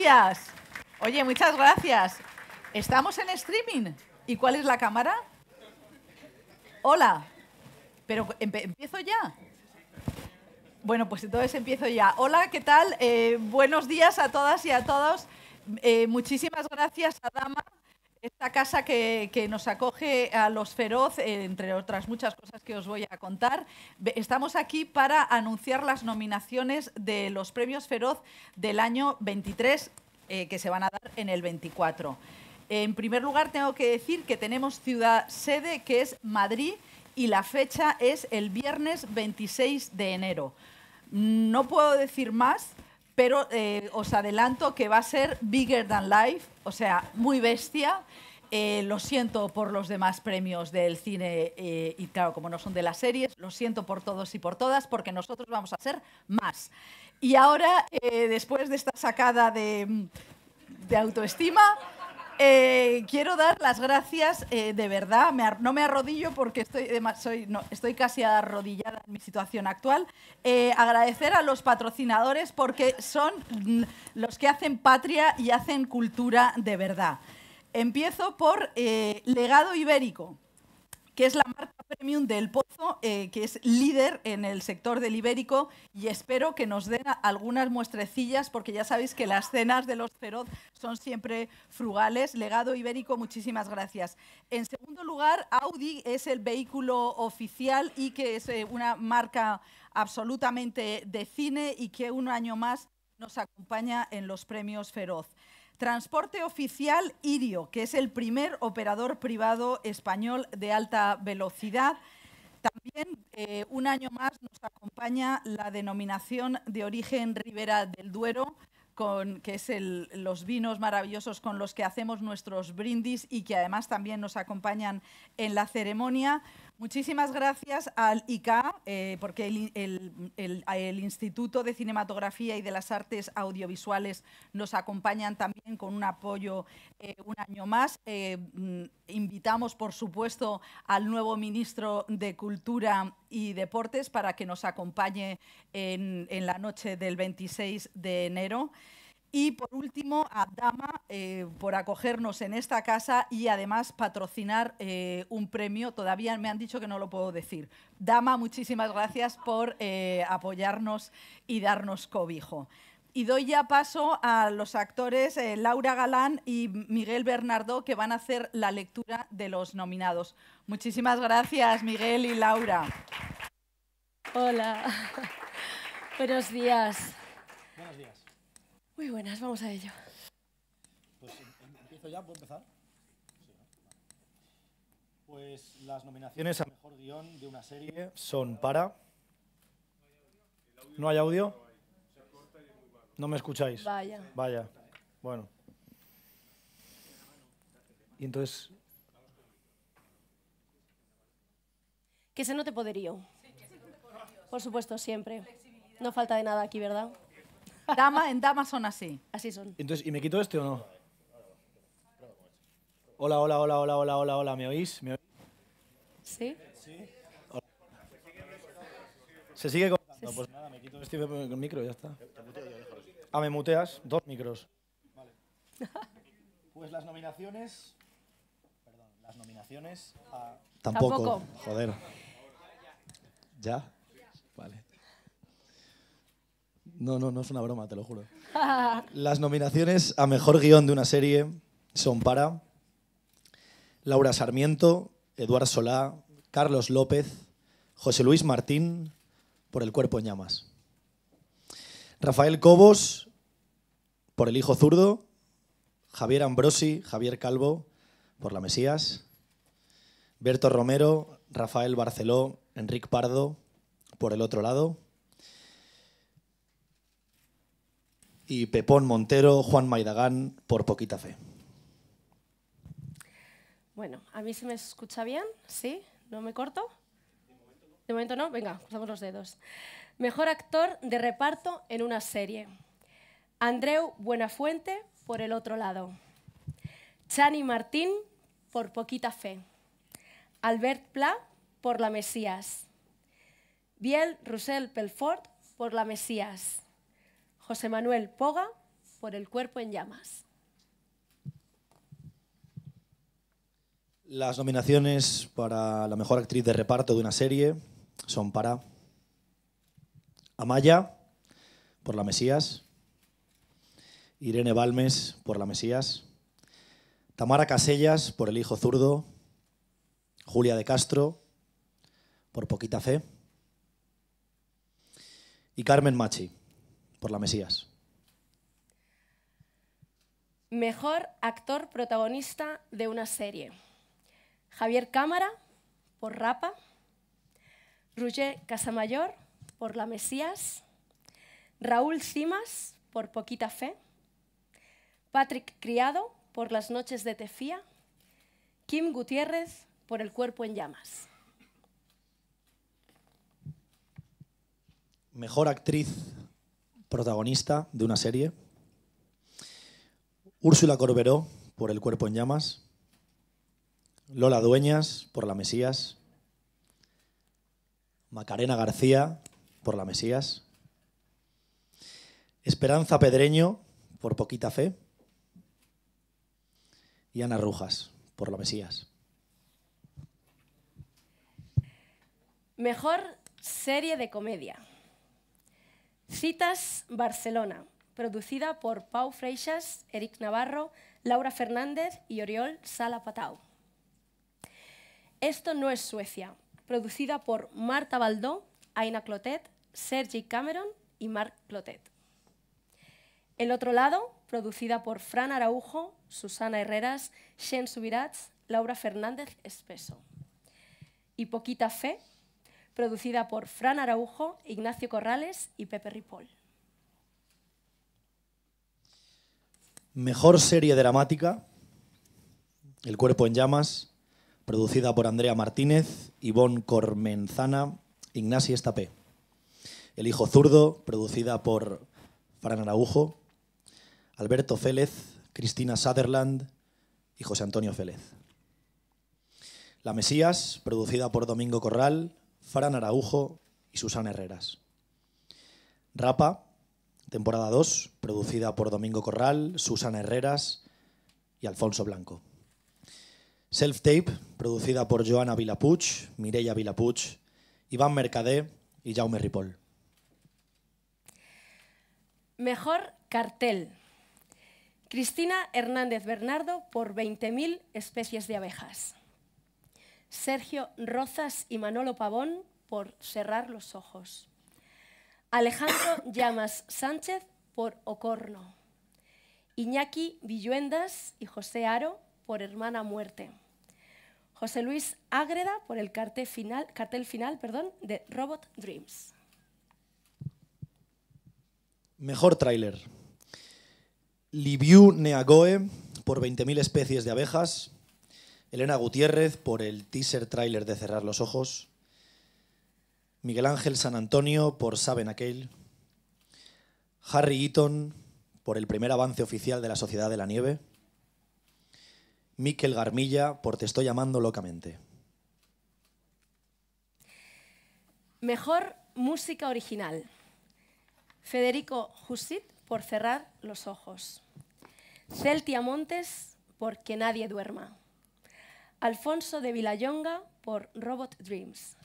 Gracias. Oye, muchas gracias. Estamos en streaming. ¿Y cuál es la cámara? Hola. Pero empiezo ya. Bueno, pues entonces empiezo ya. Hola, ¿qué tal? Eh, buenos días a todas y a todos. Eh, muchísimas gracias a Dama esta casa que, nos acoge a los feroz, eh, entre otras muchas cosas que os voy a contar, estamos aquí para anunciar las nominaciones de los premios feroz del año 23 eh, que se van a dar en el 24. En primer lugar, tengo que decir que tenemos ciudad sede, que es Madrid, y la fecha es el viernes 26 de enero. No puedo decir más pero eh, os adelanto que va a ser Bigger Than Life, o sea, muy bestia. Eh, lo siento por los demás premios del cine eh, y claro, como no son de las series, lo siento por todos y por todas porque nosotros vamos a hacer más. Y ahora, después de esta sacada de autoestima, eh, quiero dar las gracias, eh, de verdad, no me arrodillo porque estoy, casi arrodillada en mi situación actual. Eh, agradecer a los patrocinadores porque son mm, los que hacen patria y hacen cultura de verdad. Empiezo por Legado Ibérico que es la marca premium del Pozo, eh, que es líder en el sector del ibérico y espero que nos den algunas muestrecillas porque ya sabéis que las cenas de los Feroz son siempre frugales. Legado ibérico, muchísimas gracias. En segundo lugar, Audi es el vehículo oficial y que es eh, una marca absolutamente de cine y que un año más nos acompaña en los premios Feroz. Transporte Oficial Irio, que es el primer operador privado español de alta velocidad. También eh, un año más nos acompaña la denominación de origen Ribera del Duero, con, que es los vinos maravillosos con los que hacemos nuestros brindis y que además también nos acompañan en la ceremonia. Muchísimas gracias al ICA, eh, porque el, Instituto de Cinematografía y de las Artes Audiovisuales nos acompañan también con un apoyo eh, un año más. Eh, mm, invitamos, por supuesto, al nuevo ministro de Cultura y Deportes para que nos acompañe en, en la noche del 26 de enero. Y por último, a Dama eh, por acogernos en esta casa y además patrocinar eh, un premio. Todavía me han dicho que no lo puedo decir. Dama, muchísimas gracias por eh, apoyarnos y darnos cobijo. Y doy ya paso a los actores Laura Galán y Miguel Bernardo que van a hacer la lectura de los nominados. Muchísimas gracias, Miguel y Laura. Hola, buenos días. Muy buenas, vamos a ello. Pues em, em, empiezo ya, ¿puedo empezar? Pues las nominaciones al mejor guión de una serie son para. ¿No hay audio? ¿No me escucháis? Vaya. Vaya. Bueno. Y entonces. Que se note poderío. Por supuesto, siempre. No falta de nada aquí, ¿verdad? Dama, en Dama son así. Así son. Entonces, ¿y me quito este o no? Hola, hola, hola, hola, hola, hola, hola, ¿me oís? ¿Me ¿Sí? Se sigue contando. Pues nada, me quito este micro ya está. Ah, me muteas. Dos micros. Vale. Pues las nominaciones... Perdón, las nominaciones a... Tampoco. Joder. ¿Ya? Vale. No, no, no es una broma, te lo juro. Las nominaciones a mejor guión de una serie son para Laura Sarmiento, Eduard Solá, Carlos López, José Luis Martín, por El cuerpo en llamas. Rafael Cobos, por El hijo zurdo. Javier Ambrosi, Javier Calvo, por La Mesías. Berto Romero, Rafael Barceló, Enric Pardo, por El otro lado. y Pepón Montero, Juan Maidagán, por poquita fe. Bueno, a mí se me escucha bien, ¿sí? ¿No me corto? De momento no, venga, cruzamos los dedos. Mejor actor de reparto en una serie. Andreu Buenafuente por el otro lado. Chani Martín por Poquita Fe. Albert Pla por La Mesías. Biel Roussel Pelfort por La Mesías. José Manuel Poga por El cuerpo en llamas. Las nominaciones para la mejor actriz de reparto de una serie son para Amaya por La Mesías, Irene Balmes por La Mesías, Tamara Casellas por El Hijo Zurdo, Julia de Castro por Poquita Fe y Carmen Machi por la Mesías. Mejor actor protagonista de una serie. Javier Cámara por Rapa, Roger Casamayor por La Mesías, Raúl Cimas por Poquita Fe, Patrick Criado por Las Noches de Tefía, Kim Gutiérrez por El Cuerpo en Llamas. Mejor actriz protagonista de una serie. Úrsula Corberó por El cuerpo en llamas. Lola Dueñas por La Mesías. Macarena García por La Mesías. Esperanza Pedreño por Poquita Fe. Y Ana Rujas por La Mesías. Mejor serie de comedia. Citas Barcelona, producida por Pau Freixas, Eric Navarro, Laura Fernández y Oriol Sala Patau. Esto no es Suecia, producida por Marta Baldó, Aina Clotet, Sergi Cameron y Marc Clotet. El otro lado, producida por Fran Araujo, Susana Herreras, Shen Subirats, Laura Fernández Espeso. Y Poquita Fe, producida por Fran Araujo, Ignacio Corrales y Pepe Ripoll. Mejor serie dramática, El cuerpo en llamas, producida por Andrea Martínez, Ivonne Cormenzana, Ignacio Estapé. El hijo zurdo, producida por Fran Araujo, Alberto Félez, Cristina Sutherland y José Antonio Félez. La Mesías, producida por Domingo Corral, Fran Araujo y Susana Herreras. Rapa, temporada 2, producida por Domingo Corral, Susana Herreras y Alfonso Blanco. Self Tape, producida por Joana Vilapuch, Mireia Vilapuch, Iván Mercadé y Jaume Ripoll. Mejor cartel. Cristina Hernández Bernardo por 20.000 especies de abejas. Sergio Rozas y Manolo Pavón por Cerrar los Ojos. Alejandro Llamas Sánchez por Ocorno. Iñaki Villuendas y José Aro por Hermana Muerte. José Luis Ágreda por el cartel final, perdón, de Robot Dreams. Mejor tráiler. Libiu Neagoe por 20.000 especies de abejas. Elena Gutiérrez por el teaser trailer de Cerrar los Ojos, Miguel Ángel San Antonio por Saben Aquel, Harry Eaton por el primer avance oficial de la Sociedad de la Nieve, Miquel Garmilla por Te estoy llamando locamente. Mejor música original. Federico Jussit, por Cerrar los Ojos. Celtia Montes por Que nadie duerma. Alfonso de Villayonga por Robot Dreams.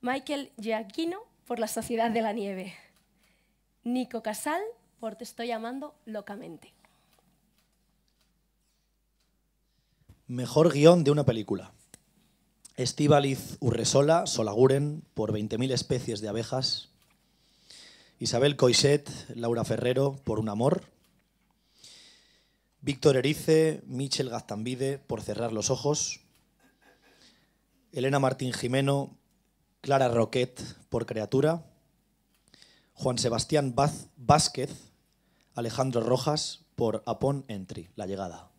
Michael Giacchino por La Sociedad de la Nieve. Nico Casal por Te estoy amando locamente. Mejor guión de una película. Estíbaliz Urresola, Solaguren, por 20.000 especies de abejas. Isabel Coixet, Laura Ferrero, por Un amor. Víctor Erice, Michel Gastambide Por cerrar los ojos, Elena Martín Jimeno, Clara Roquet, Por criatura, Juan Sebastián Vázquez, Alejandro Rojas, por Apon Entry, La llegada.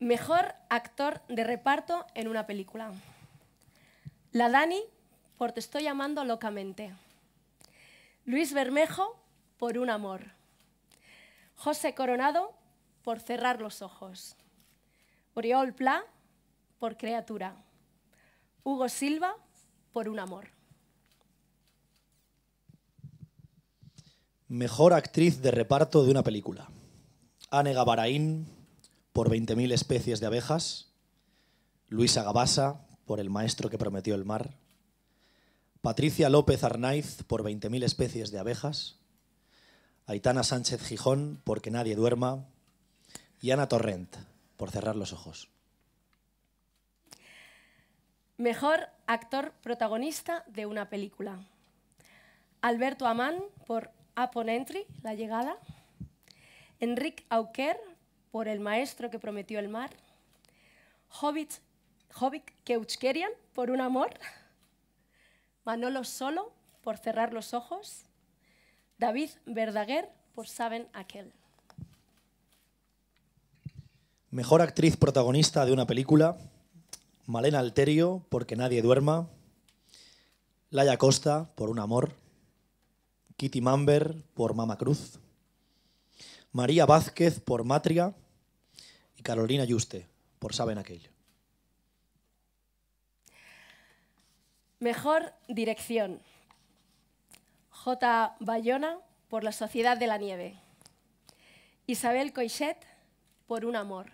Mejor actor de reparto en una película. La Dani, por Te estoy llamando locamente. Luis Bermejo, por Un amor. José Coronado por cerrar los ojos. Oriol Pla por criatura. Hugo Silva por un amor. Mejor actriz de reparto de una película. Anne Gabarain por 20.000 especies de abejas. Luisa Gabasa por El maestro que prometió el mar. Patricia López Arnaiz por 20.000 especies de abejas. Aitana Sánchez Gijón, Porque Nadie Duerma, y Ana Torrent, Por Cerrar los Ojos. Mejor actor protagonista de una película. Alberto Amán por Upon Entry, La Llegada. Enric Auquer por El Maestro que Prometió el Mar. Hobbit, Hobbit Keuchkerian por Un Amor. Manolo Solo por Cerrar los Ojos. David Verdaguer por Saben Aquel. Mejor actriz protagonista de una película, Malena Alterio, por Que nadie duerma, Laia Costa, por Un amor, Kitty Mamber, por Mama Cruz, María Vázquez, por Matria, y Carolina Yuste, por Saben Aquel. Mejor dirección. J. Bayona por La Sociedad de la Nieve, Isabel Coixet por Un Amor,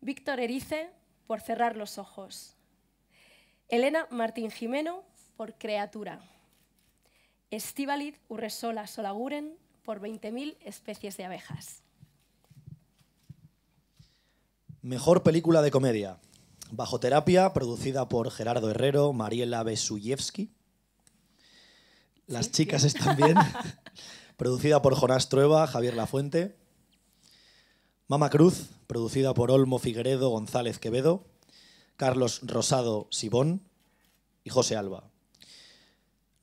Víctor Erice por Cerrar los Ojos, Elena Martín Jimeno por Creatura, Estivalid Urresola Solaguren por 20.000 especies de abejas. Mejor película de comedia. Bajo terapia, producida por Gerardo Herrero, Mariela Besuyevsky, las chicas están bien. producida por Jonás Trueba, Javier Lafuente. Mama Cruz, producida por Olmo Figueredo, González Quevedo, Carlos Rosado Sibón y José Alba.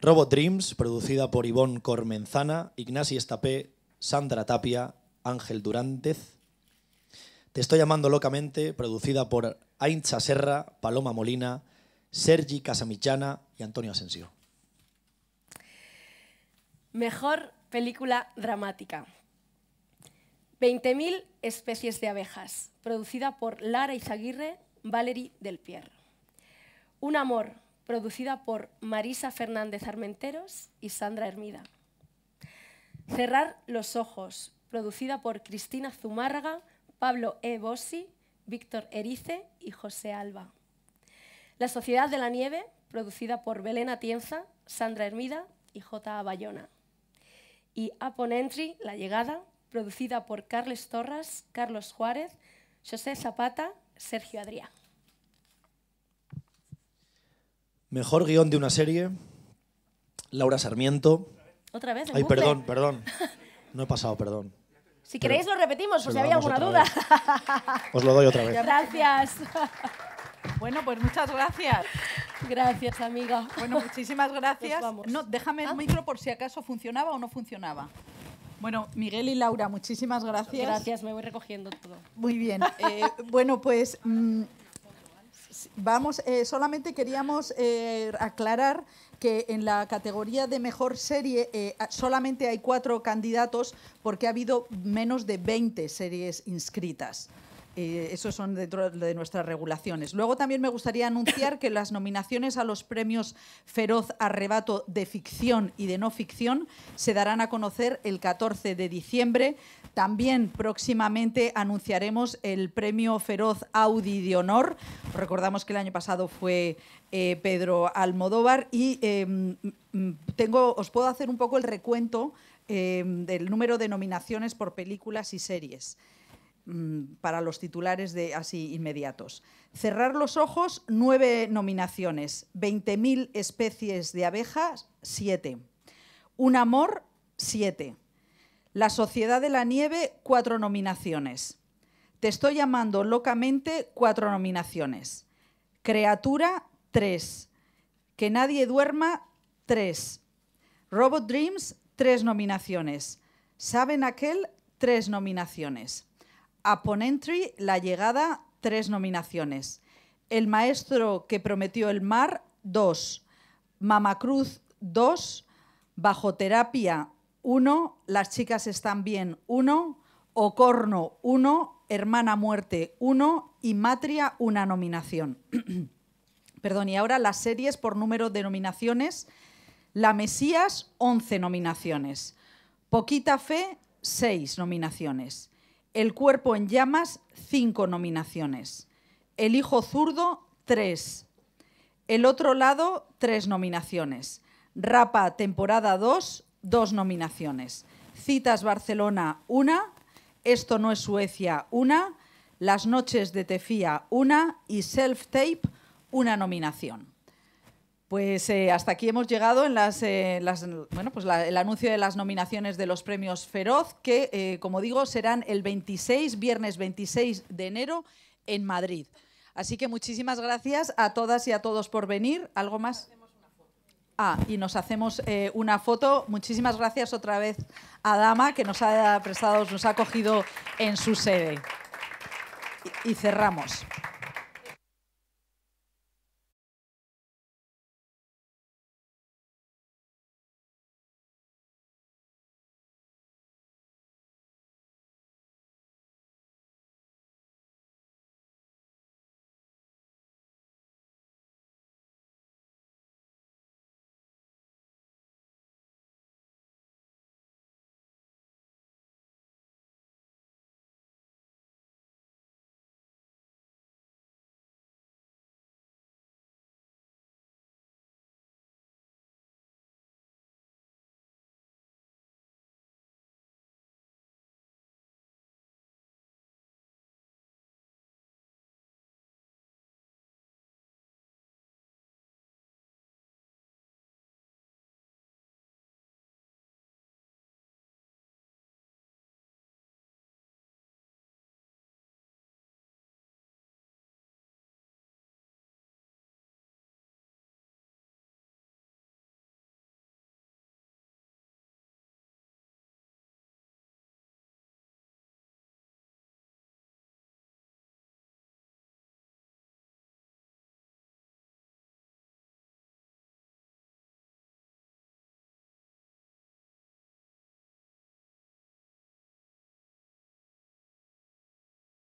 Robot Dreams, producida por Ivón Cormenzana, Ignasi Estapé, Sandra Tapia, Ángel Durández. Te estoy llamando locamente, producida por Aincha Serra, Paloma Molina, Sergi Casamichana y Antonio Asensio. Mejor película dramática. 20.000 especies de abejas, producida por Lara Izaguirre, Valerie Del Un amor, producida por Marisa Fernández Armenteros y Sandra Hermida. Cerrar los ojos, producida por Cristina Zumárraga, Pablo E. Bossi, Víctor Erice y José Alba. La Sociedad de la Nieve, producida por Belén Atienza, Sandra Hermida y J. Bayona y Upon Entry, La Llegada, producida por Carles Torras, Carlos Juárez, José Zapata, Sergio Adrià. Mejor guión de una serie, Laura Sarmiento. ¿Otra vez? Ay, perdón, perdón. No he pasado, perdón. Si queréis lo repetimos, por si había alguna duda. Os lo doy otra vez. Gracias. bueno, pues muchas gracias. Gracias, amiga. Bueno, muchísimas gracias. No, déjame el ah. micro por si acaso funcionaba o no funcionaba. Bueno, Miguel y Laura, muchísimas gracias. Gracias, me voy recogiendo todo. Muy bien. Eh, bueno, pues mm, vamos, eh, solamente queríamos eh, aclarar que en la categoría de mejor serie ah, solamente hay cuatro candidatos porque ha habido menos de 20 series inscritas esos son dentro de nuestras regulaciones. Luego también me gustaría anunciar que las nominaciones a los premios Feroz Arrebato de ficción y de no ficción se darán a conocer el 14 de diciembre. También próximamente anunciaremos el premio Feroz Audi de Honor. Recordamos que el año pasado fue eh, Pedro Almodóvar y em, os puedo hacer un poco el recuento em, del número de nominaciones por películas y series. Mm, para los titulares de así inmediatos. Cerrar los ojos, nueve nominaciones, 20.000 especies de abejas, siete. Un amor, siete. La Sociedad de la Nieve, cuatro nominaciones. Te estoy llamando locamente, cuatro nominaciones. Criatura, tres. Que nadie duerma, tres. Robot Dreams, tres nominaciones. Saben aquel, tres nominaciones. Upon Entry, La Llegada, tres nominaciones. El Maestro que Prometió el Mar, dos. Mamacruz, dos. Bajo Terapia, uno. Las Chicas Están Bien, uno. Ocorno, uno. Hermana Muerte, uno. Y Matria, una nominación. Perdón, y ahora las series por número de nominaciones. La Mesías, 11 nominaciones. Poquita Fe, seis nominaciones. El cuerpo en llamas, cinco nominaciones. El hijo zurdo, tres. El otro lado, tres nominaciones. Rapa, temporada 2, dos nominaciones. Citas Barcelona, una. Esto no es Suecia, una. Las noches de Tefía, una. Y Self Tape, una nominación. Pues eh, hasta aquí hemos llegado en las, eh, pues el anuncio de las nominaciones de los premios Feroz, que, eh, como digo, serán el 26, viernes 26 de enero, en Madrid. Así que muchísimas gracias a todas y a todos por venir. ¿Algo más? Ah, y nos hacemos una foto. Muchísimas gracias otra vez a Dama, que nos ha prestado, nos ha acogido en su sede. y cerramos.